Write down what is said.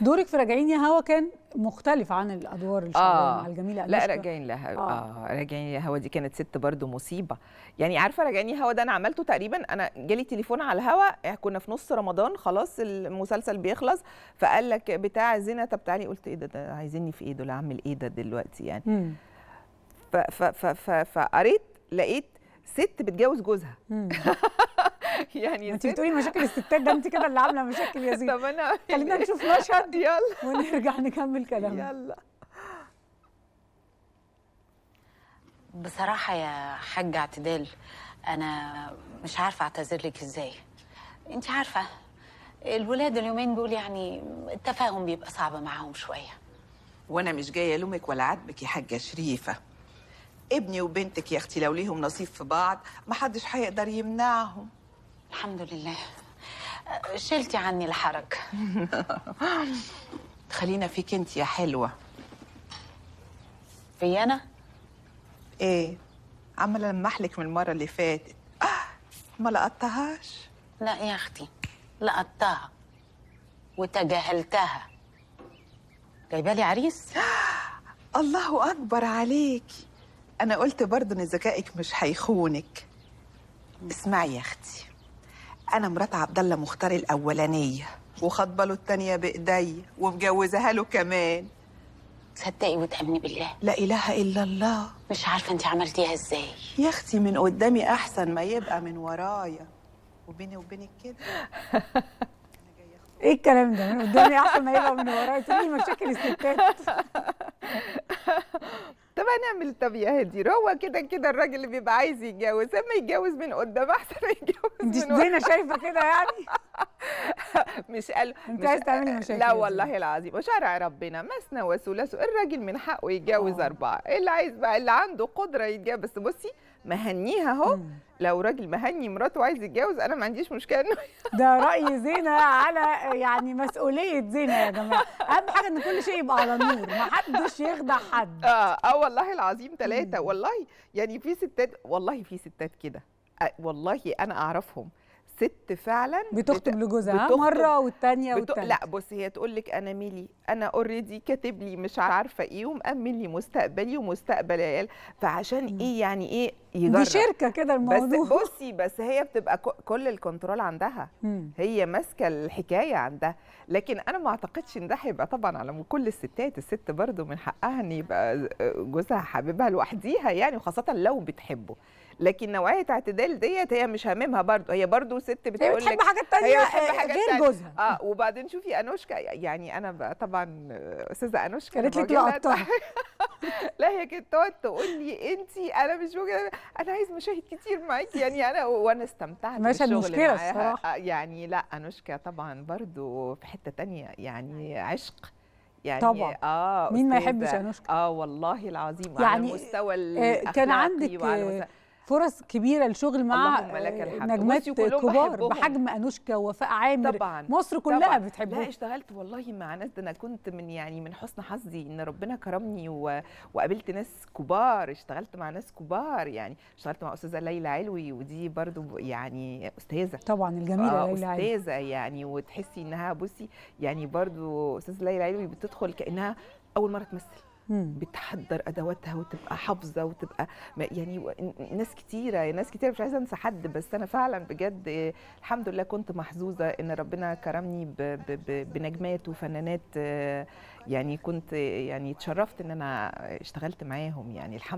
دورك في راجعين يا هوا كان مختلف عن الادوار الشعبيه آه مع الجميله لا راجعين لها اه, آه راجعين يا هوا دي كانت ست برضو مصيبه يعني عارفه راجعين يا هوا ده انا عملته تقريبا انا جالي تليفون على الهوا كنا في نص رمضان خلاص المسلسل بيخلص فقال لك بتاع زينه طب تعالي قلت ايه ده, ده عايزيني في ايه دول اعمل ايه ده دلوقتي يعني فقريت لقيت ست بتجوز جوزها يعني انت بتقولي مشاكل الستات ده انت كده اللي عامله مشاكل يا زينب طب انا خلينا نشوف مشهد يلا ونرجع نكمل كلامنا يلا بصراحه يا حاجه اعتدال انا مش عارفه اعتذر لك ازاي انت عارفه الولاد اليومين دول يعني التفاهم بيبقى صعب معاهم شويه وانا مش جايه الومك ولا عاتبك يا حاجه شريفه ابني وبنتك يا اختي لو ليهم نصيب في بعض محدش هيقدر يمنعهم الحمد لله شلتي عني الحرج خلينا فيك انت يا حلوه في انا ايه عماله لمحلك من المره اللي فاتت ما لقطتهاش لا يا اختي لقطتها وتجاهلتها جايبه لي عريس الله اكبر عليك انا قلت برضه ان ذكائك مش هيخونك اسمعي يا اختي انا مرات عبد الله مختار الاولانيه وخاطبه له الثانيه بايدي ومجوزها له كمان تصدقي وتامني بالله لا اله الا الله مش عارفه انت عملتيها ازاي يا اختي من قدامي احسن ما يبقى من ورايا وبيني وبينك كده ايه الكلام ده من قدامي احسن ما يبقى من ورايا تقولي مشاكل الستات هنعمل طب يا هدير هو كده كده الراجل اللي بيبقى عايز يتجوز اما يتجوز من قدام احسن ما يتجوز من ورا انا شايفه كده يعني مش قال انت عايز تعملي آه، مشاكل لا والله يعني. العظيم وشرع ربنا مثنى وثلاث الراجل من حقه يتجوز آه. اربعه اللي عايز بقى اللي عنده قدره يتجوز بس بصي مهنيها اهو لو راجل مهني مراته وعايز يتجوز انا ما عنديش مشكله انه ده راي زينه على يعني مسؤوليه زينه يا جماعه اهم حاجه ان كل شيء يبقى على نور ما حدش يخدع حد اه اه والله العظيم ثلاثه والله يعني في ستات والله في ستات كده آه، والله انا اعرفهم ست فعلا بتخطب لجوزها مره والثانيه والثالثه لا بصي هي تقول لك انا ميلي انا اوريدي كاتب لي مش عارفه ايه ومامن لي مستقبلي ومستقبل عيال فعشان ايه يعني ايه يجرب دي شركه كده الموضوع بس بصي بس هي بتبقى كل الكنترول عندها هي ماسكه الحكايه عندها لكن انا ما اعتقدش ان ده هيبقى طبعا على كل الستات الست برضو من حقها ان يبقى آه، جوزها حبيبها لوحديها يعني وخاصه لو بتحبه لكن نوعيه اعتدال ديت هي مش هاممها برضو هي برضو ست بتقول لك هي بتحب آه، حاجات تانية غير جوزها اه وبعدين شوفي انوشكا يعني انا طبعا طبعا استاذه انوشكا كانت لك لا هي كانت تقعد تقول لي انت انا مش موجوده انا عايز مشاهد كتير معاكي يعني انا وانا استمتعت مشهد مشكله الصراحه يعني لا انوشكا طبعا برضو في حته تانية يعني عشق يعني طبعا اه مين ما يحبش انوشكا اه والله العظيم يعني على المستوى آه، الاخلاقي كان عندك وعلى مستوى فرص كبيره للشغل مع نجمات كبار بحجم انوشكا ووفاء عامر طبعا مصر كلها طبعا بتحبه لا اشتغلت والله مع ناس ده انا كنت من يعني من حسن حظي ان ربنا كرمني و... وقابلت ناس كبار اشتغلت مع ناس كبار يعني اشتغلت مع استاذه ليلى علوي ودي برضو يعني استاذه طبعا الجميله آه ليلى علوي استاذه يعني وتحسي انها بصي يعني برضو استاذه ليلى علوي بتدخل كانها اول مره تمثل بتحضر ادواتها وتبقى حافظه وتبقى يعني ناس كتيره ناس كتيره مش عايزه انسى حد بس انا فعلا بجد الحمد لله كنت محظوظه ان ربنا كرمني بـ بـ بـ بنجمات وفنانات آه، يعني كنت يعني اتشرفت ان انا اشتغلت معاهم يعني الحمد